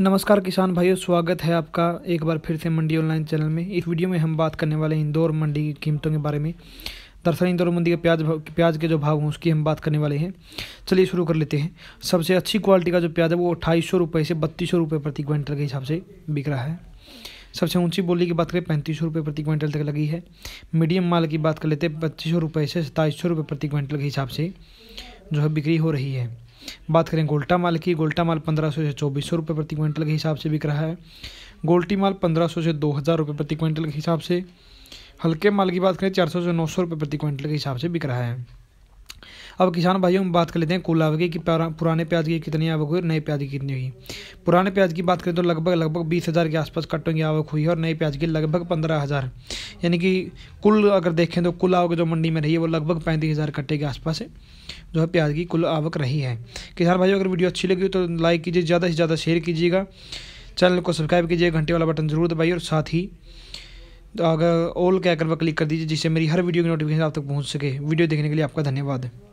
नमस्कार किसान भाइयों स्वागत है आपका एक बार फिर से मंडी ऑनलाइन चैनल में इस वीडियो में हम बात करने वाले हैं इंदौर मंडी की कीमतों के बारे में दरअसल इंदौर मंडी के प्याज प्याज के जो भाव हैं उसकी हम बात करने वाले हैं चलिए शुरू कर लेते हैं सबसे अच्छी क्वालिटी का जो प्याज है वो अट्ठाईस सौ रुपये से बत्तीस सौ रुपये प्रति क्विंटल के हिसाब से बिक रहा है सबसे ऊंची बोली की बात करें पैंतीस सौ रुपये प्रति क्विंटल तक लगी है मीडियम माल की बात कर लेते हैं पच्चीस सौ रुपये से सत्ताईस सौ रुपये प्रति क्विंटल के हिसाब से जो है बिक्री हो रही है बात करें गोल्टा माल की गोल्टा माल पंद्रह सौ से चौबीस सौ रुपये प्रति क्विंटल के हिसाब से बिक रहा है गोल्टी माल पंद्रह सौ से दो हज़ार रुपये प्रति क्विंटल के हिसाब से हल्के माल की बात करें चार सौ से नौ सौ रुपये प्रति क्विंटल के हिसाब से बिक रहा है अब किसान भाइयों हम बात कर लेते हैं कुल आवक कि पुराने प्याज की कितनी आवक हुई और नए प्याज की कितनी हुई पुराने प्याज की बात करें तो लगभग लगभग बीस हज़ार के आसपास कट्टों की आवक हुई है और नए प्याज की लगभग पंद्रह हज़ार यानी कि कुल अगर देखें तो कुल आवक जो मंडी में रही है वो लगभग पैंतीस हज़ार कट्टे के आसपास जो है प्याज की कुल आवक रही है किसान भाइयों अगर वीडियो अच्छी लगी तो लाइक कीजिए ज़्यादा से ज़्यादा शेयर कीजिएगा चैनल को सब्सक्राइब कीजिए घंटे वाला बटन जरूर दबाइए और साथ ही अगर ऑल कैकर पर क्लिक कर दीजिए जिससे मेरी हर वीडियो की नोटिफिकेशन आप तक पहुंच सके वीडियो देखने के लिए आपका धन्यवाद